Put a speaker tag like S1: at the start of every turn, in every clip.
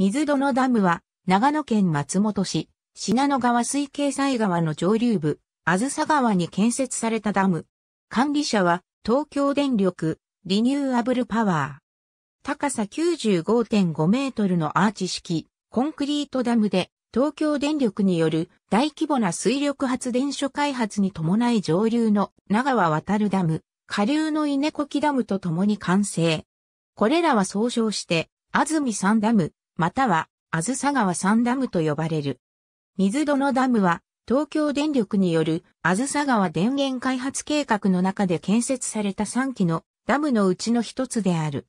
S1: 水殿ダムは、長野県松本市、信濃川水系西川の上流部、あずさ川に建設されたダム。管理者は、東京電力、リニューアブルパワー。高さ95.5メートルのアーチ式、コンクリートダムで、東京電力による大規模な水力発電所開発に伴い上流の長川渡るダム、下流の稲子木ダムと共に完成。これらは総称して、安住三ダム、または、あずさ川三ダムと呼ばれる。水戸のダムは、東京電力による、あずさ川電源開発計画の中で建設された3基のダムのうちの一つである。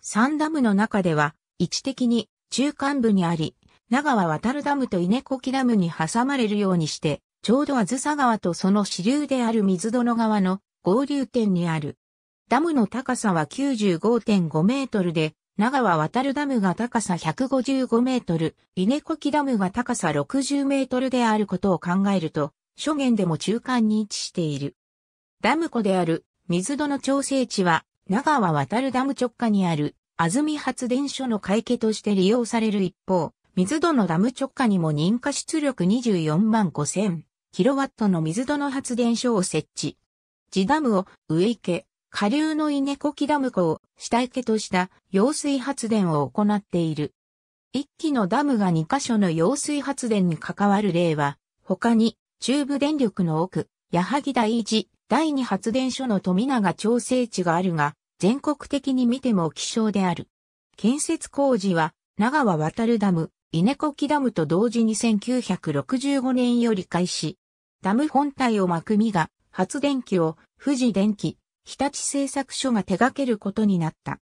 S1: 三ダムの中では、位置的に中間部にあり、長は渡るダムと稲子木ダムに挟まれるようにして、ちょうどあずさ川とその支流である水戸の川の合流点にある。ダムの高さは95.5メートルで、長は渡るダムが高さ155メートル、稲子木ダムが高さ60メートルであることを考えると、諸言でも中間に位置している。ダム湖である水戸の調整地は、長は渡るダム直下にある安住発電所の会計として利用される一方、水戸のダム直下にも認可出力24万5千キロワットの水戸の発電所を設置。地ダムを上池、下流の稲子木ダム湖を下請けとした揚水発電を行っている。一機のダムが2カ所の揚水発電に関わる例は、他に中部電力の奥、矢作第一、第二発電所の富永調整地があるが、全国的に見ても希少である。建設工事は、長和渡るダム、稲子木ダムと同時に1965年より開始。ダム本体を巻く身が、発電機を富士電機、日立製作所が手掛けることになった。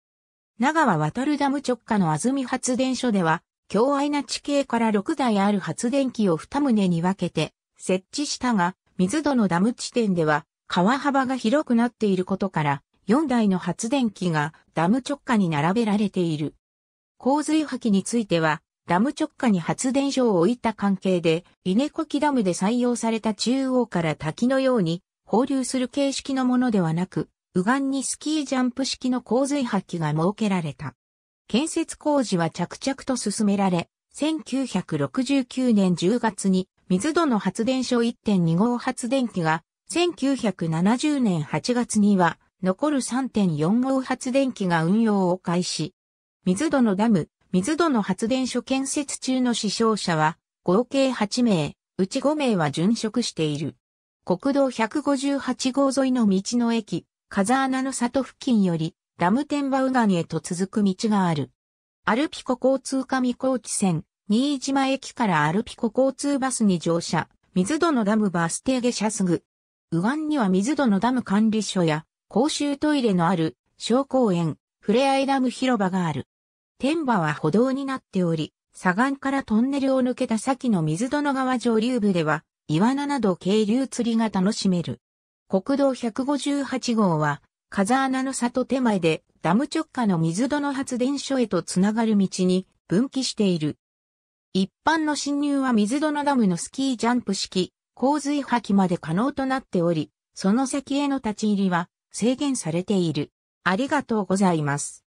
S1: 長は渡るダム直下の安住発電所では、強愛な地形から6台ある発電機を2棟に分けて設置したが、水戸のダム地点では川幅が広くなっていることから、4台の発電機がダム直下に並べられている。洪水破棄については、ダム直下に発電所を置いた関係で、稲子木ダムで採用された中央から滝のように放流する形式のものではなく、右岸にスキージャンプ式の洪水発揮が設けられた。建設工事は着々と進められ、1969年10月に水戸の発電所1.2号発電機が、1970年8月には残る3.4号発電機が運用を開始。水戸のダム、水戸の発電所建設中の死傷者は合計8名、うち5名は殉職している。国道158号沿いの道の駅、風穴の里付近より、ダムテンバウガニへと続く道がある。アルピコ交通上高地線、新島駅からアルピコ交通バスに乗車、水戸のダムバス停下車すぐ。右岸には水戸のダム管理所や、公衆トイレのある、小公園、触れ合いダム広場がある。天馬は歩道になっており、左岸からトンネルを抜けた先の水戸の川上流部では、イワナなど渓流釣りが楽しめる。国道158号は、風穴の里手前でダム直下の水戸の発電所へとつながる道に分岐している。一般の侵入は水戸のダムのスキージャンプ式、洪水破棄まで可能となっており、その先への立ち入りは制限されている。ありがとうございます。